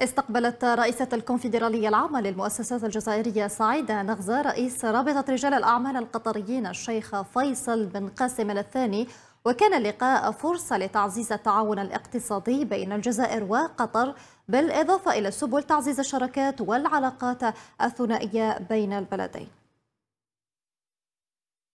استقبلت رئيسة الكونفدرالية العامة للمؤسسات الجزائرية سعيدة نغزة رئيس رابطة رجال الأعمال القطريين الشيخ فيصل بن قاسم الثاني وكان اللقاء فرصة لتعزيز التعاون الاقتصادي بين الجزائر وقطر بالإضافة إلى سبل تعزيز الشراكات والعلاقات الثنائية بين البلدين